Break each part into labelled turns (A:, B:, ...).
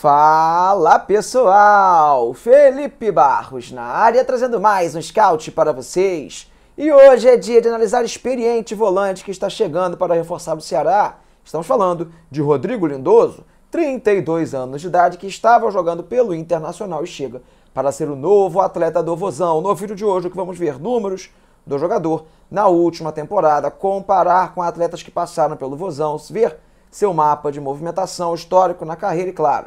A: Fala pessoal, Felipe Barros na área trazendo mais um scout para vocês. E hoje é dia de analisar experiente volante que está chegando para reforçar o Ceará. Estamos falando de Rodrigo Lindoso, 32 anos de idade, que estava jogando pelo Internacional e chega para ser o novo atleta do Vozão. No vídeo de hoje, que vamos ver números do jogador na última temporada, comparar com atletas que passaram pelo Vozão, ver seu mapa de movimentação histórico na carreira e, claro,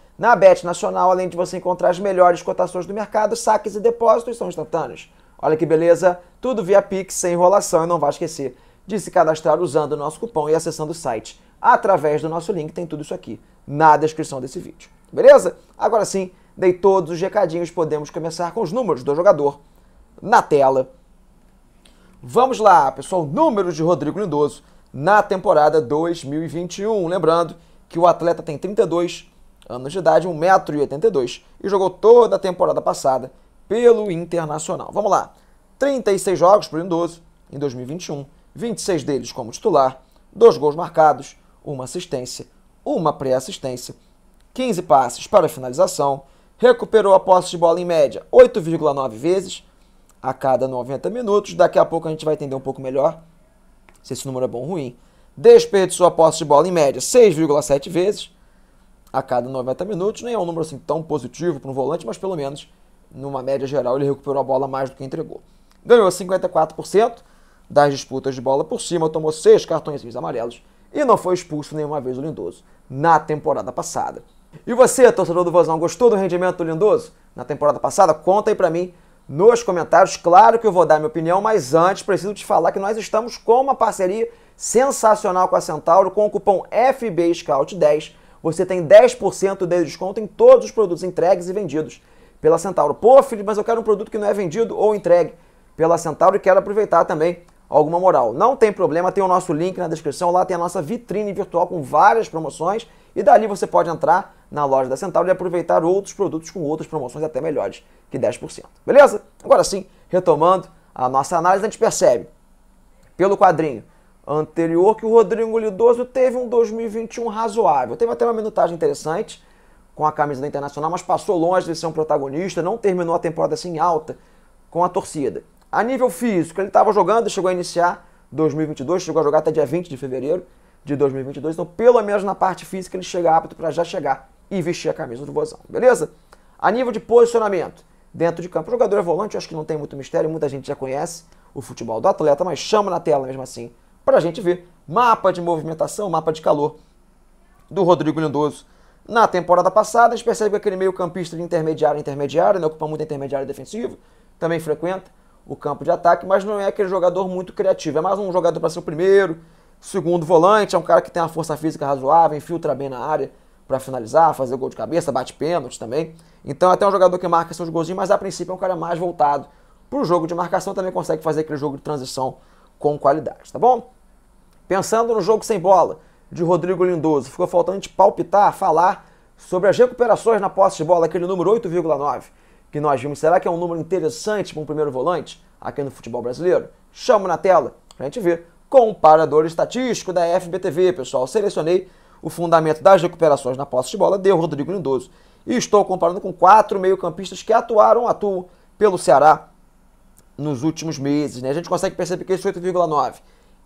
A: na Bet Nacional, além de você encontrar as melhores cotações do mercado, saques e depósitos são instantâneos. Olha que beleza, tudo via Pix, sem enrolação e não vá esquecer de se cadastrar usando o nosso cupom e acessando o site. Através do nosso link tem tudo isso aqui na descrição desse vídeo. Beleza? Agora sim, dei todos os recadinhos, podemos começar com os números do jogador na tela. Vamos lá, pessoal, números de Rodrigo Lindoso na temporada 2021. Lembrando que o atleta tem 32 anos de idade, 1,82m, e jogou toda a temporada passada pelo Internacional. Vamos lá, 36 jogos para o Lindoso em 2021, 26 deles como titular, dois gols marcados, uma assistência, uma pré-assistência, 15 passes para finalização, recuperou a posse de bola em média 8,9 vezes a cada 90 minutos. Daqui a pouco a gente vai entender um pouco melhor se esse número é bom ou ruim. Desperdiçou a posse de bola em média 6,7 vezes a cada 90 minutos. Nem é um número assim tão positivo para um volante, mas pelo menos numa média geral ele recuperou a bola mais do que entregou. Ganhou 54% das disputas de bola por cima, tomou seis cartões amarelos e não foi expulso nenhuma vez o Lindoso na temporada passada. E você, torcedor do Vozão, gostou do rendimento do Lindoso na temporada passada? Conta aí para mim nos comentários. Claro que eu vou dar minha opinião, mas antes preciso te falar que nós estamos com uma parceria sensacional com a Centauro, com o cupom FB Scout 10 você tem 10% de desconto em todos os produtos entregues e vendidos pela Centauro. Pô, Felipe, mas eu quero um produto que não é vendido ou entregue pela Centauro e quero aproveitar também alguma moral. Não tem problema, tem o nosso link na descrição, lá tem a nossa vitrine virtual com várias promoções e dali você pode entrar na loja da Centauro e aproveitar outros produtos com outras promoções até melhores que 10%. Beleza? Agora sim, retomando a nossa análise, a gente percebe pelo quadrinho anterior que o Rodrigo Lidoso teve um 2021 razoável. Teve até uma minutagem interessante com a camisa da Internacional, mas passou longe de ser um protagonista, não terminou a temporada assim alta com a torcida. A nível físico, ele estava jogando, chegou a iniciar 2022, chegou a jogar até dia 20 de fevereiro de 2022, então pelo menos na parte física ele chega apto para já chegar e vestir a camisa do Vozão, beleza? A nível de posicionamento, dentro de campo, o jogador é volante, acho que não tem muito mistério, muita gente já conhece o futebol do atleta, mas chama na tela mesmo assim para a gente ver mapa de movimentação, mapa de calor do Rodrigo Lindoso. Na temporada passada, a gente percebe que aquele meio-campista de intermediário intermediário, né, ocupa muito intermediário defensivo também frequenta o campo de ataque, mas não é aquele jogador muito criativo. É mais um jogador para ser o primeiro, segundo volante, é um cara que tem uma força física razoável, infiltra bem na área para finalizar, fazer gol de cabeça, bate pênalti também. Então, é até um jogador que marca seus golzinhos, mas a princípio é um cara mais voltado para o jogo de marcação, também consegue fazer aquele jogo de transição com qualidade, tá bom? Pensando no jogo sem bola de Rodrigo Lindoso, ficou faltando palpitar, falar sobre as recuperações na posse de bola, aquele número 8,9 que nós vimos. Será que é um número interessante para um primeiro volante aqui no futebol brasileiro? Chamo na tela para a gente ver. Comparador estatístico da FBTV, pessoal. Selecionei o fundamento das recuperações na posse de bola, deu Rodrigo Lindoso. E estou comparando com quatro meio-campistas que atuaram, atuam pelo Ceará nos últimos meses. Né? A gente consegue perceber que esse 8,9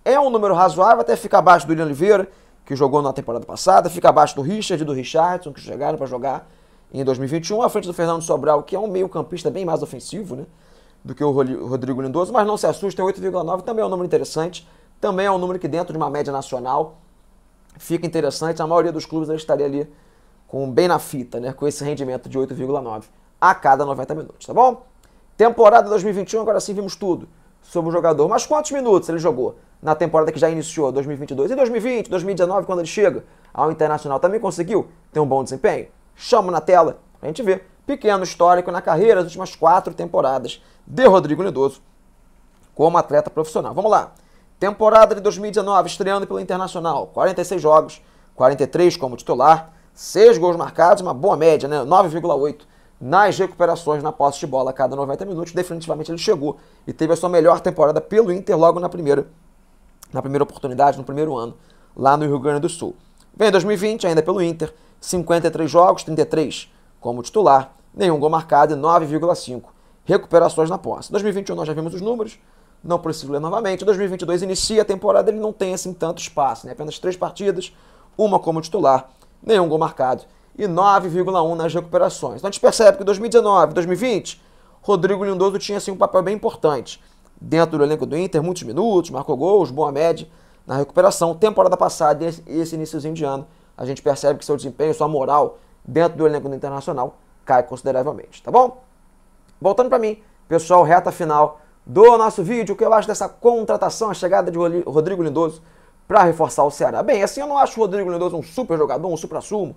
A: é um número razoável, até fica abaixo do William Oliveira, que jogou na temporada passada, fica abaixo do Richard e do Richardson, que chegaram para jogar em 2021, à frente do Fernando Sobral, que é um meio-campista bem mais ofensivo né, do que o Rodrigo Lindoso, mas não se assustem, é 8,9 também é um número interessante, também é um número que dentro de uma média nacional fica interessante, a maioria dos clubes né, estaria ali com bem na fita, né, com esse rendimento de 8,9 a cada 90 minutos, tá bom? Temporada 2021, agora sim vimos tudo sobre o jogador. Mas quantos minutos ele jogou na temporada que já iniciou, 2022? E 2020, 2019, quando ele chega ao Internacional, também conseguiu ter um bom desempenho? Chama na tela, a gente vê. Pequeno histórico na carreira, as últimas quatro temporadas de Rodrigo Lindoso como atleta profissional. Vamos lá. Temporada de 2019, estreando pelo Internacional, 46 jogos, 43 como titular, 6 gols marcados, uma boa média, né? 9,8 nas recuperações na posse de bola a cada 90 minutos. Definitivamente ele chegou e teve a sua melhor temporada pelo Inter logo na primeira, na primeira oportunidade, no primeiro ano, lá no Rio Grande do Sul. Vem 2020, ainda pelo Inter, 53 jogos, 33 como titular, nenhum gol marcado e 9,5 recuperações na posse. 2021 nós já vimos os números, não preciso ler novamente. 2022 inicia a temporada, ele não tem assim tanto espaço, né? apenas três partidas, uma como titular, nenhum gol marcado e 9,1 nas recuperações. Então a gente percebe que 2019, 2020, Rodrigo Lindoso tinha assim, um papel bem importante. Dentro do elenco do Inter, muitos minutos, marcou gols, boa média na recuperação. Temporada passada e esse iníciozinho de ano, a gente percebe que seu desempenho, sua moral dentro do elenco do Internacional cai consideravelmente, tá bom? Voltando para mim, pessoal, reta final do nosso vídeo, o que eu acho dessa contratação, a chegada de Rodrigo Lindoso para reforçar o Ceará. Bem, assim eu não acho o Rodrigo Lindoso um super jogador, um supra-sumo,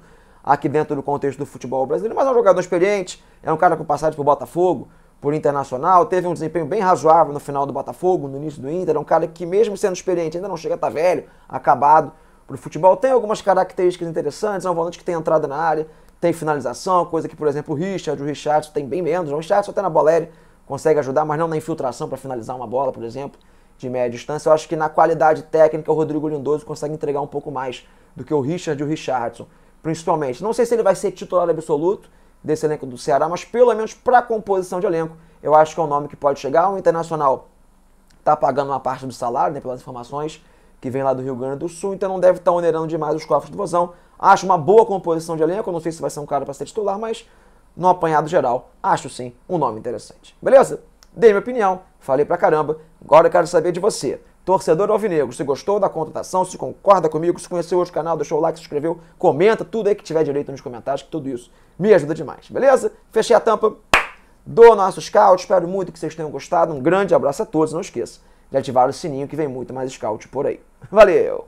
A: aqui dentro do contexto do futebol brasileiro, mas é um jogador experiente, é um cara com passagem por Botafogo, por Internacional, teve um desempenho bem razoável no final do Botafogo, no início do Inter, é um cara que mesmo sendo experiente ainda não chega a estar tá velho, acabado para o futebol, tem algumas características interessantes, é um volante que tem entrada na área, tem finalização, coisa que, por exemplo, o Richard, o Richardson tem bem menos, o Richardson até na boléria consegue ajudar, mas não na infiltração para finalizar uma bola, por exemplo, de média distância. Eu acho que na qualidade técnica o Rodrigo Lindoso consegue entregar um pouco mais do que o Richard e o Richardson principalmente. Não sei se ele vai ser titular absoluto desse elenco do Ceará, mas pelo menos para composição de elenco, eu acho que é um nome que pode chegar. O Internacional está pagando uma parte do salário, né, pelas informações que vem lá do Rio Grande do Sul, então não deve estar tá onerando demais os cofres do Vozão. Acho uma boa composição de elenco, não sei se vai ser um cara para ser titular, mas no apanhado geral, acho sim um nome interessante. Beleza? Dei minha opinião, falei pra caramba, agora eu quero saber de você. Torcedor Alvinegro, se gostou da contratação, se concorda comigo, se conheceu hoje o canal, deixou o like, se inscreveu, comenta tudo aí que tiver direito nos comentários, que tudo isso me ajuda demais, beleza? Fechei a tampa do nosso scout, espero muito que vocês tenham gostado, um grande abraço a todos, não esqueça de ativar o sininho que vem muito mais scout por aí. Valeu!